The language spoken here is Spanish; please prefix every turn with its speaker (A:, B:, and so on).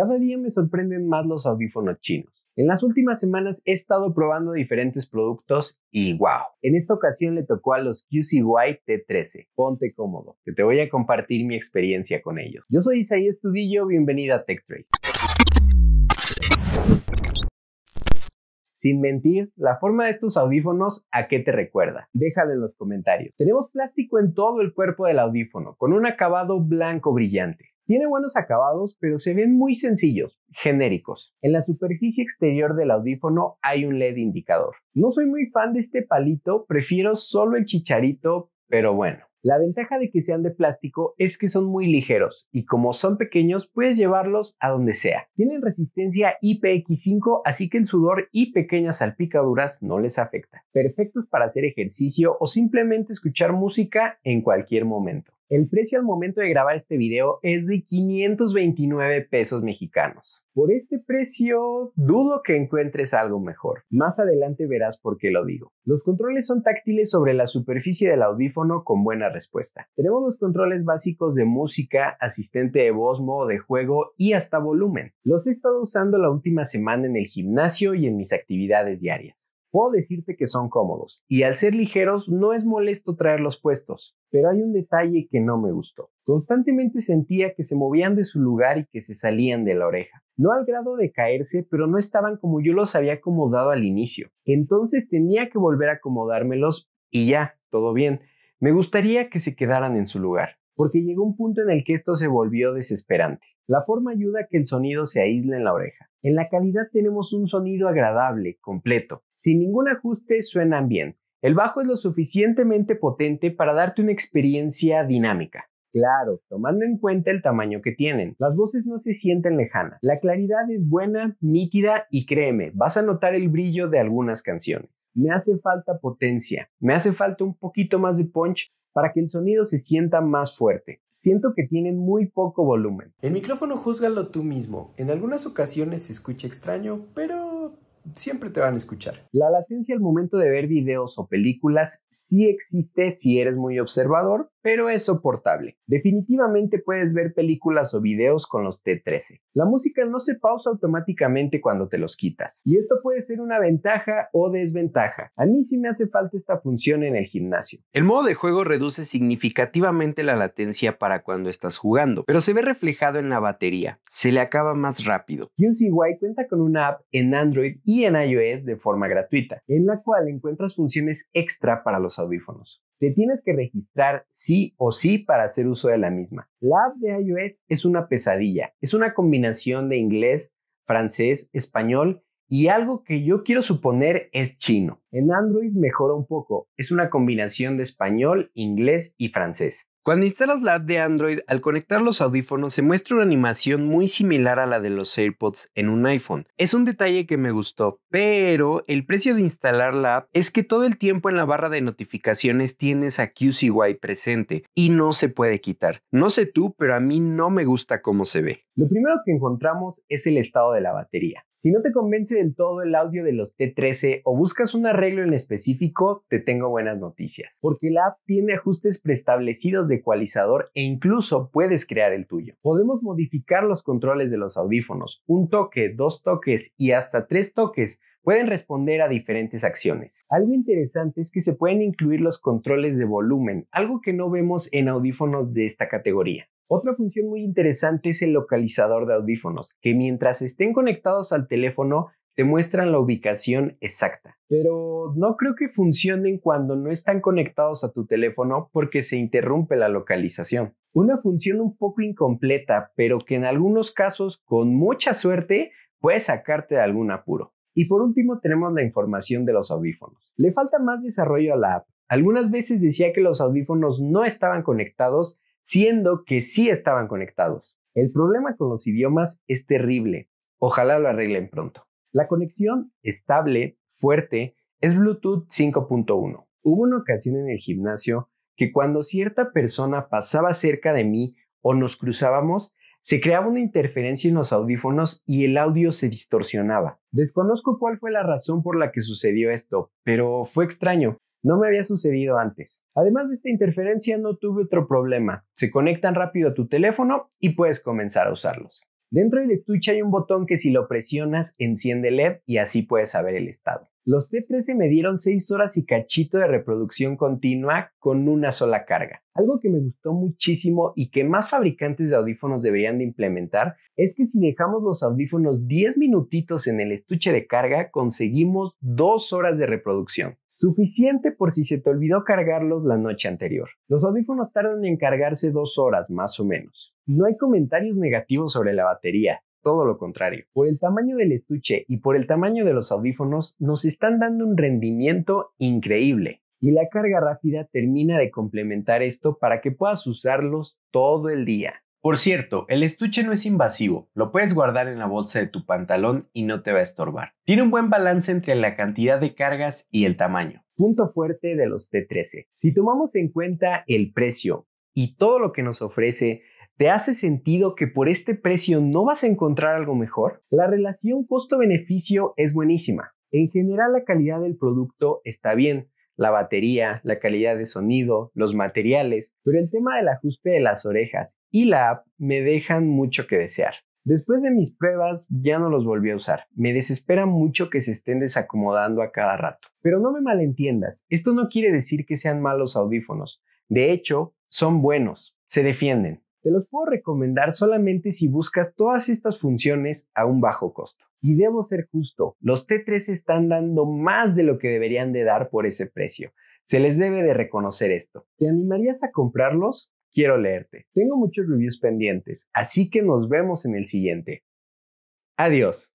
A: Cada día me sorprenden más los audífonos chinos. En las últimas semanas he estado probando diferentes productos y wow. En esta ocasión le tocó a los QCY T13. Ponte cómodo, que te voy a compartir mi experiencia con ellos. Yo soy Isaías Tudillo, bienvenida a TechTrace. Sin mentir, la forma de estos audífonos, ¿a qué te recuerda? Déjalo en los comentarios. Tenemos plástico en todo el cuerpo del audífono, con un acabado blanco brillante. Tiene buenos acabados, pero se ven muy sencillos, genéricos. En la superficie exterior del audífono hay un LED indicador. No soy muy fan de este palito, prefiero solo el chicharito, pero bueno. La ventaja de que sean de plástico es que son muy ligeros y como son pequeños puedes llevarlos a donde sea. Tienen resistencia IPX5 así que el sudor y pequeñas salpicaduras no les afecta. Perfectos para hacer ejercicio o simplemente escuchar música en cualquier momento. El precio al momento de grabar este video es de 529 pesos mexicanos. Por este precio, dudo que encuentres algo mejor. Más adelante verás por qué lo digo. Los controles son táctiles sobre la superficie del audífono con buena respuesta. Tenemos los controles básicos de música, asistente de voz, modo de juego y hasta volumen. Los he estado usando la última semana en el gimnasio y en mis actividades diarias. Puedo decirte que son cómodos y al ser ligeros no es molesto traerlos puestos, pero hay un detalle que no me gustó. Constantemente sentía que se movían de su lugar y que se salían de la oreja. No al grado de caerse, pero no estaban como yo los había acomodado al inicio. Entonces tenía que volver a acomodármelos y ya, todo bien. Me gustaría que se quedaran en su lugar, porque llegó un punto en el que esto se volvió desesperante. La forma ayuda a que el sonido se aísle en la oreja. En la calidad tenemos un sonido agradable, completo, sin ningún ajuste suenan bien. El bajo es lo suficientemente potente para darte una experiencia dinámica. Claro, tomando en cuenta el tamaño que tienen. Las voces no se sienten lejanas. La claridad es buena, nítida y créeme, vas a notar el brillo de algunas canciones. Me hace falta potencia, me hace falta un poquito más de punch para que el sonido se sienta más fuerte. Siento que tienen muy poco volumen. El micrófono júzgalo tú mismo. En algunas ocasiones se escucha extraño, pero siempre te van a escuchar. La latencia al momento de ver videos o películas sí existe si eres muy observador, pero es soportable. Definitivamente puedes ver películas o videos con los T13. La música no se pausa automáticamente cuando te los quitas, y esto puede ser una ventaja o desventaja. A mí sí me hace falta esta función en el gimnasio. El modo de juego reduce significativamente la latencia para cuando estás jugando, pero se ve reflejado en la batería. Se le acaba más rápido. UCY cuenta con una app en Android y en iOS de forma gratuita, en la cual encuentras funciones extra para los audífonos. Te tienes que registrar sí o sí para hacer uso de la misma. La app de iOS es una pesadilla. Es una combinación de inglés, francés, español y algo que yo quiero suponer es chino. En Android mejora un poco. Es una combinación de español, inglés y francés. Cuando instalas la app de Android, al conectar los audífonos se muestra una animación muy similar a la de los AirPods en un iPhone. Es un detalle que me gustó, pero el precio de instalar la app es que todo el tiempo en la barra de notificaciones tienes a QCY presente y no se puede quitar. No sé tú, pero a mí no me gusta cómo se ve. Lo primero que encontramos es el estado de la batería. Si no te convence del todo el audio de los T13 o buscas un arreglo en específico, te tengo buenas noticias, porque la app tiene ajustes preestablecidos de ecualizador e incluso puedes crear el tuyo. Podemos modificar los controles de los audífonos, un toque, dos toques y hasta tres toques pueden responder a diferentes acciones. Algo interesante es que se pueden incluir los controles de volumen, algo que no vemos en audífonos de esta categoría. Otra función muy interesante es el localizador de audífonos, que mientras estén conectados al teléfono te muestran la ubicación exacta. Pero no creo que funcionen cuando no están conectados a tu teléfono porque se interrumpe la localización. Una función un poco incompleta, pero que en algunos casos, con mucha suerte, puede sacarte de algún apuro. Y por último tenemos la información de los audífonos. Le falta más desarrollo a la app. Algunas veces decía que los audífonos no estaban conectados siendo que sí estaban conectados. El problema con los idiomas es terrible. Ojalá lo arreglen pronto. La conexión estable, fuerte, es Bluetooth 5.1. Hubo una ocasión en el gimnasio que cuando cierta persona pasaba cerca de mí o nos cruzábamos, se creaba una interferencia en los audífonos y el audio se distorsionaba. Desconozco cuál fue la razón por la que sucedió esto, pero fue extraño. No me había sucedido antes. Además de esta interferencia no tuve otro problema. Se conectan rápido a tu teléfono y puedes comenzar a usarlos. Dentro del estuche hay un botón que si lo presionas enciende LED y así puedes saber el estado. Los T13 me dieron 6 horas y cachito de reproducción continua con una sola carga. Algo que me gustó muchísimo y que más fabricantes de audífonos deberían de implementar es que si dejamos los audífonos 10 minutitos en el estuche de carga conseguimos 2 horas de reproducción suficiente por si se te olvidó cargarlos la noche anterior. Los audífonos tardan en cargarse dos horas más o menos. No hay comentarios negativos sobre la batería, todo lo contrario. Por el tamaño del estuche y por el tamaño de los audífonos nos están dando un rendimiento increíble. Y la carga rápida termina de complementar esto para que puedas usarlos todo el día. Por cierto, el estuche no es invasivo, lo puedes guardar en la bolsa de tu pantalón y no te va a estorbar. Tiene un buen balance entre la cantidad de cargas y el tamaño. Punto fuerte de los T13. Si tomamos en cuenta el precio y todo lo que nos ofrece, ¿te hace sentido que por este precio no vas a encontrar algo mejor? La relación costo-beneficio es buenísima. En general la calidad del producto está bien, la batería, la calidad de sonido, los materiales, pero el tema del ajuste de las orejas y la app me dejan mucho que desear. Después de mis pruebas ya no los volví a usar. Me desespera mucho que se estén desacomodando a cada rato. Pero no me malentiendas, esto no quiere decir que sean malos audífonos. De hecho, son buenos, se defienden. Te los puedo recomendar solamente si buscas todas estas funciones a un bajo costo. Y debo ser justo, los T3 están dando más de lo que deberían de dar por ese precio. Se les debe de reconocer esto. ¿Te animarías a comprarlos? Quiero leerte. Tengo muchos reviews pendientes, así que nos vemos en el siguiente. Adiós.